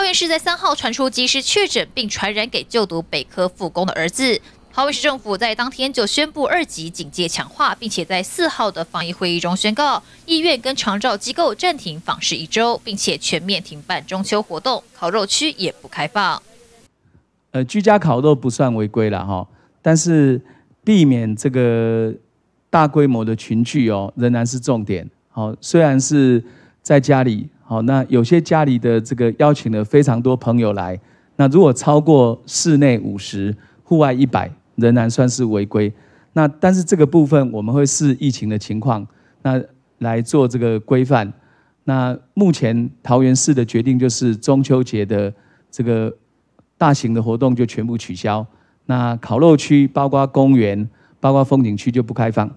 桃园市在三号传出机师确诊，并传染给就读北科复工的儿子。桃园市政府在当天就宣布二级警戒强化，并且在四号的防疫会议中宣告，医院跟长照机构暂停访视一周，并且全面停办中秋活动，烤肉区也不开放。呃，居家烤肉不算违规了哈，但是避免这个大规模的群聚哦，仍然是重点。好，虽然是在家里。好，那有些家里的这个邀请了非常多朋友来，那如果超过室内五十、户外一百，仍然算是违规。那但是这个部分我们会视疫情的情况，那来做这个规范。那目前桃园市的决定就是中秋节的这个大型的活动就全部取消。那烤肉区、包括公园、包括风景区就不开放。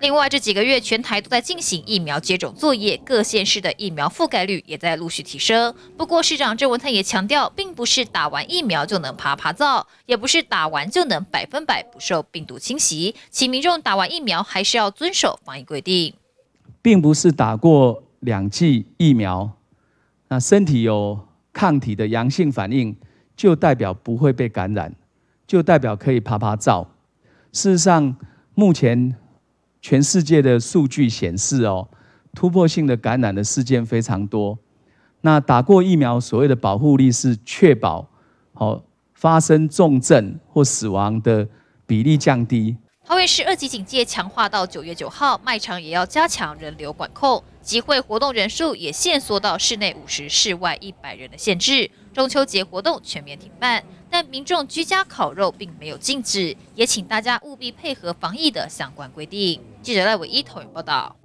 另外，这几个月全台都在进行疫苗接种作业，各县市的疫苗覆盖率也在陆续提升。不过，市长郑文灿也强调，并不是打完疫苗就能爬爬灶，也不是打完就能百分百不受病毒侵袭。请民众打完疫苗，还是要遵守防疫规定，并不是打过两剂疫苗，那身体有抗体的阳性反应，就代表不会被感染，就代表可以爬爬灶。事实上，目前全世界的数据显示，哦，突破性的感染的事件非常多。那打过疫苗，所谓的保护力是确保，好发生重症或死亡的比例降低。华为市二级警戒强化到九月九号，卖场也要加强人流管控，集会活动人数也限缩到室内五十、室外一百人的限制。中秋节活动全面停办，但民众居家烤肉并没有禁止，也请大家务必配合防疫的相关规定。记者赖伟一统报道。